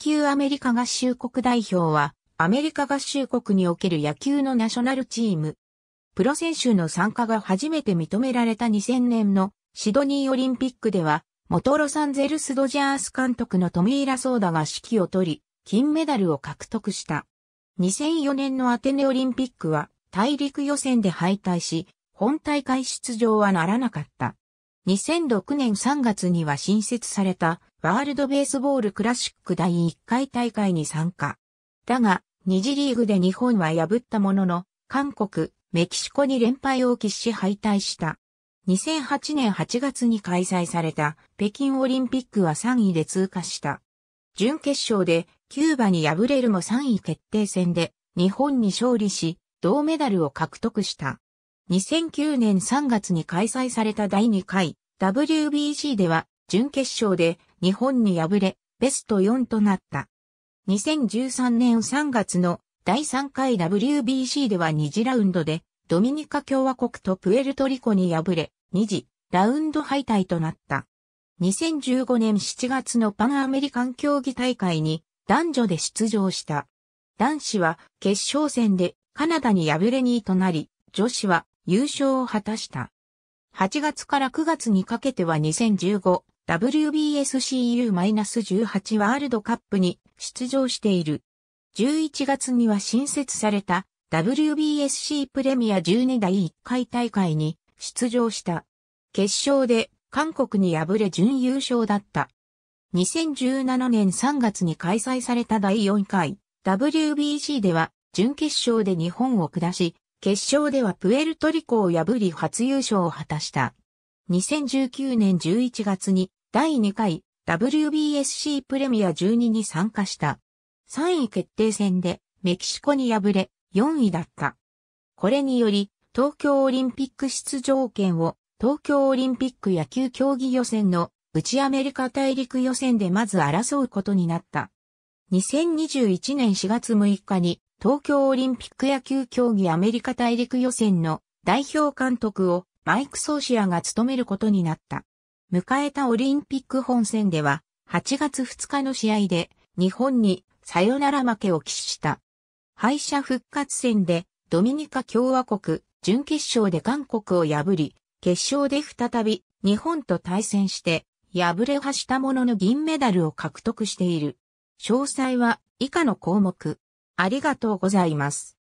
球アメリカ合衆国代表は、アメリカ合衆国における野球のナショナルチーム。プロ選手の参加が初めて認められた2000年のシドニーオリンピックでは、元ロサンゼルスドジャース監督のトミーラ・ソーダが指揮を取り、金メダルを獲得した。2004年のアテネオリンピックは大陸予選で敗退し、本大会出場はならなかった。2006年3月には新設されたワールドベースボールクラシック第1回大会に参加。だが、2次リーグで日本は破ったものの、韓国、メキシコに連敗を喫し敗退した。2008年8月に開催された北京オリンピックは3位で通過した。準決勝でキューバに敗れるも3位決定戦で日本に勝利し、銅メダルを獲得した。2009年3月に開催された第2回 WBC では準決勝で日本に敗れ、ベスト4となった。2013年3月の第3回 WBC では2次ラウンドで、ドミニカ共和国とプエルトリコに敗れ、2次ラウンド敗退となった。2015年7月のパンアメリカン競技大会に男女で出場した。男子は決勝戦でカナダに敗れ2位となり、女子は優勝を果たした。8月から9月にかけては2015 WBSCU-18 ワールドカップに出場している。11月には新設された WBSC プレミア12第1回大会に出場した。決勝で韓国に敗れ準優勝だった。2017年3月に開催された第4回 WBC では準決勝で日本を下し、決勝ではプエルトリコを破り初優勝を果たした。2019年11月に第2回 WBSC プレミア12に参加した。3位決定戦でメキシコに敗れ4位だった。これにより東京オリンピック出場権を東京オリンピック野球競技予選の内アメリカ大陸予選でまず争うことになった。2021年4月6日に東京オリンピック野球競技アメリカ大陸予選の代表監督をマイク・ソーシアが務めることになった。迎えたオリンピック本戦では、8月2日の試合で、日本にサヨナラ負けを喫した。敗者復活戦で、ドミニカ共和国、準決勝で韓国を破り、決勝で再び日本と対戦して、敗れはしたものの銀メダルを獲得している。詳細は以下の項目。ありがとうございます。